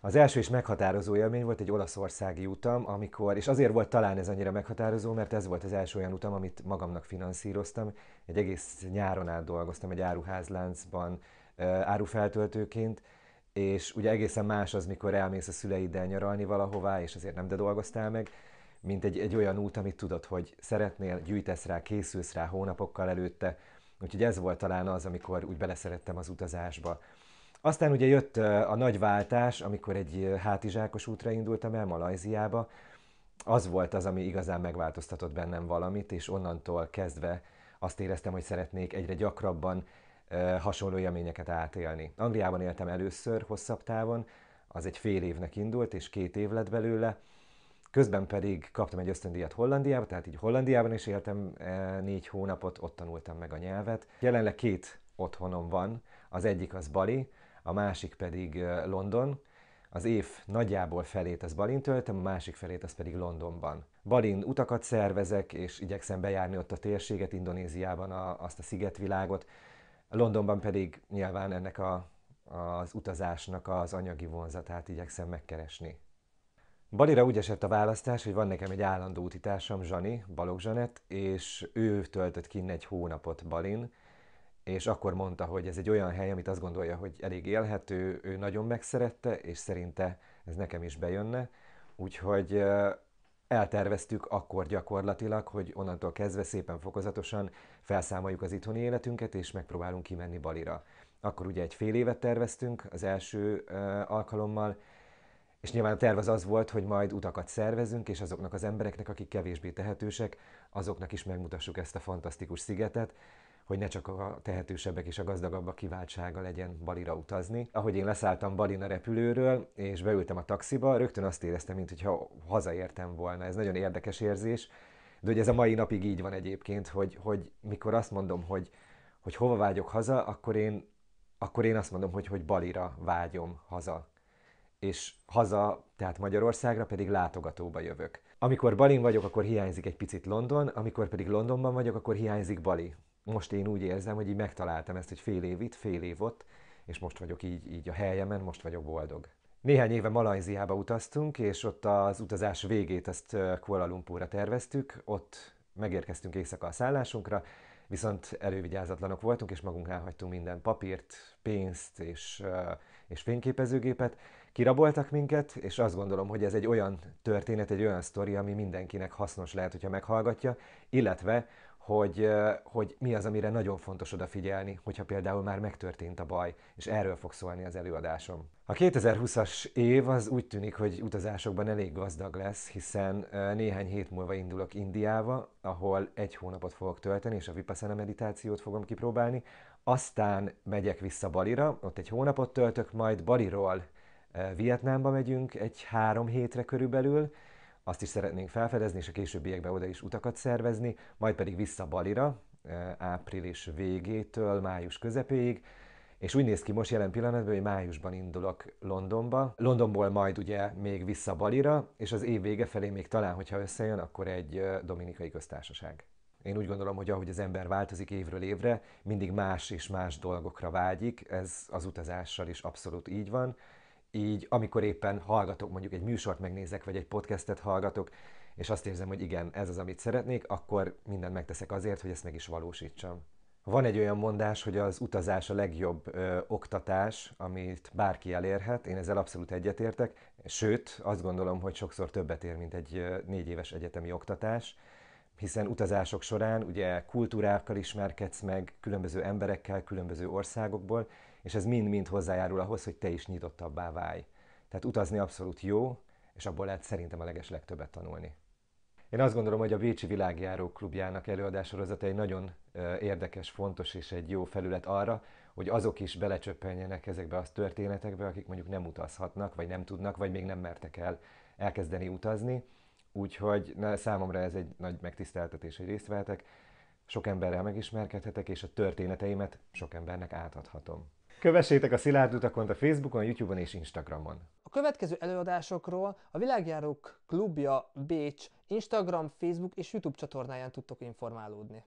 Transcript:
Az első és meghatározó élmény volt egy olaszországi utam, amikor, és azért volt talán ez annyira meghatározó, mert ez volt az első olyan utam, amit magamnak finanszíroztam. Egy egész nyáron át dolgoztam egy áruházláncban árufeltöltőként, és ugye egészen más az, mikor elmész a szüleiddel nyaralni valahová, és azért nem de dolgoztál meg, mint egy, egy olyan út, amit tudod, hogy szeretnél, gyűjtesz rá, készülsz rá hónapokkal előtte. Úgyhogy ez volt talán az, amikor úgy beleszerettem az utazásba. Aztán ugye jött a nagy váltás, amikor egy hátizsákos útra indultam el Malajziába. Az volt az, ami igazán megváltoztatott bennem valamit, és onnantól kezdve azt éreztem, hogy szeretnék egyre gyakrabban hasonló élményeket átélni. Angliában éltem először hosszabb távon, az egy fél évnek indult, és két év lett belőle. Közben pedig kaptam egy ösztöndíjat Hollandiába, tehát így Hollandiában is éltem e, négy hónapot, ott tanultam meg a nyelvet. Jelenleg két otthonom van, az egyik az Bali, a másik pedig London. Az év nagyjából felét az Balin töltöm, a másik felét az pedig Londonban. Balin utakat szervezek, és igyekszem bejárni ott a térséget, Indonéziában a, azt a szigetvilágot. Londonban pedig nyilván ennek a, az utazásnak az anyagi vonzatát igyekszem megkeresni. Balira úgy esett a választás, hogy van nekem egy állandó utitársam, Zsani, Balogh Zsanett, és ő töltött kinn egy hónapot Balin, és akkor mondta, hogy ez egy olyan hely, amit azt gondolja, hogy elég élhető, ő nagyon megszerette, és szerinte ez nekem is bejönne, úgyhogy elterveztük akkor gyakorlatilag, hogy onnantól kezdve szépen fokozatosan felszámoljuk az itthoni életünket, és megpróbálunk kimenni Balira. Akkor ugye egy fél évet terveztünk az első alkalommal, és nyilván a terv az az volt, hogy majd utakat szervezünk, és azoknak az embereknek, akik kevésbé tehetősek, azoknak is megmutassuk ezt a fantasztikus szigetet, hogy ne csak a tehetősebbek és a gazdagabbak kiváltsága legyen Balira utazni. Ahogy én leszálltam Balina repülőről, és beültem a taxiba, rögtön azt éreztem, mintha hazaértem volna. Ez nagyon érdekes érzés, de hogy ez a mai napig így van egyébként, hogy, hogy mikor azt mondom, hogy, hogy hova vágyok haza, akkor én, akkor én azt mondom, hogy, hogy Balira vágyom haza és haza, tehát Magyarországra pedig látogatóba jövök. Amikor Balin vagyok, akkor hiányzik egy picit London, amikor pedig Londonban vagyok, akkor hiányzik Bali most én úgy érzem, hogy így megtaláltam ezt, egy fél év itt, fél év ott, és most vagyok így, így a helyemen, most vagyok boldog. Néhány éve Malajziába utaztunk, és ott az utazás végét ezt Kuala Lumpurra terveztük, ott megérkeztünk éjszaka a szállásunkra, viszont elővigyázatlanok voltunk, és magunknál hagytunk minden papírt, pénzt és, és fényképezőgépet. Kiraboltak minket, és azt gondolom, hogy ez egy olyan történet, egy olyan sztori, ami mindenkinek hasznos lehet, hogyha meghallgatja, illetve hogy, hogy mi az, amire nagyon fontos odafigyelni, hogyha például már megtörtént a baj, és erről fog szólni az előadásom. A 2020-as év az úgy tűnik, hogy utazásokban elég gazdag lesz, hiszen néhány hét múlva indulok Indiába, ahol egy hónapot fogok tölteni, és a Vipassana meditációt fogom kipróbálni, aztán megyek vissza Balira, ott egy hónapot töltök, majd Baliról Vietnámba megyünk egy három hétre körülbelül, azt is szeretnénk felfedezni, és a későbbiekben oda is utakat szervezni, majd pedig vissza Balira, eh, április végétől május közepéig, és úgy néz ki most jelen pillanatban, hogy májusban indulok Londonba. Londonból majd ugye még vissza Balira, és az év vége felé még talán, hogyha összejön, akkor egy eh, dominikai köztársaság. Én úgy gondolom, hogy ahogy az ember változik évről évre, mindig más és más dolgokra vágyik, ez az utazással is abszolút így van, így amikor éppen hallgatok, mondjuk egy műsort megnézek, vagy egy podcastet hallgatok, és azt érzem, hogy igen, ez az, amit szeretnék, akkor mindent megteszek azért, hogy ezt meg is valósítsam. Van egy olyan mondás, hogy az utazás a legjobb ö, oktatás, amit bárki elérhet, én ezzel abszolút egyetértek, sőt, azt gondolom, hogy sokszor többet ér, mint egy ö, négy éves egyetemi oktatás hiszen utazások során ugye kultúrákkal ismerkedsz meg, különböző emberekkel, különböző országokból, és ez mind-mind hozzájárul ahhoz, hogy te is nyitottabbá válj. Tehát utazni abszolút jó, és abból lehet szerintem a leges legtöbbet tanulni. Én azt gondolom, hogy a Bécsi Világjáró Klubjának előadásorozata egy nagyon érdekes, fontos és egy jó felület arra, hogy azok is belecsöppenjenek ezekbe a történetekbe, akik mondjuk nem utazhatnak, vagy nem tudnak, vagy még nem mertek el elkezdeni utazni, Úgyhogy na, számomra ez egy nagy megtiszteltetés, hogy részt vehetek. Sok emberrel megismerkedhetek, és a történeteimet sok embernek átadhatom. Kövessétek a Szilárd utakont a Facebookon, Youtube-on és Instagramon. A következő előadásokról a Világjárók Klubja Bécs Instagram, Facebook és Youtube csatornáján tudtok informálódni.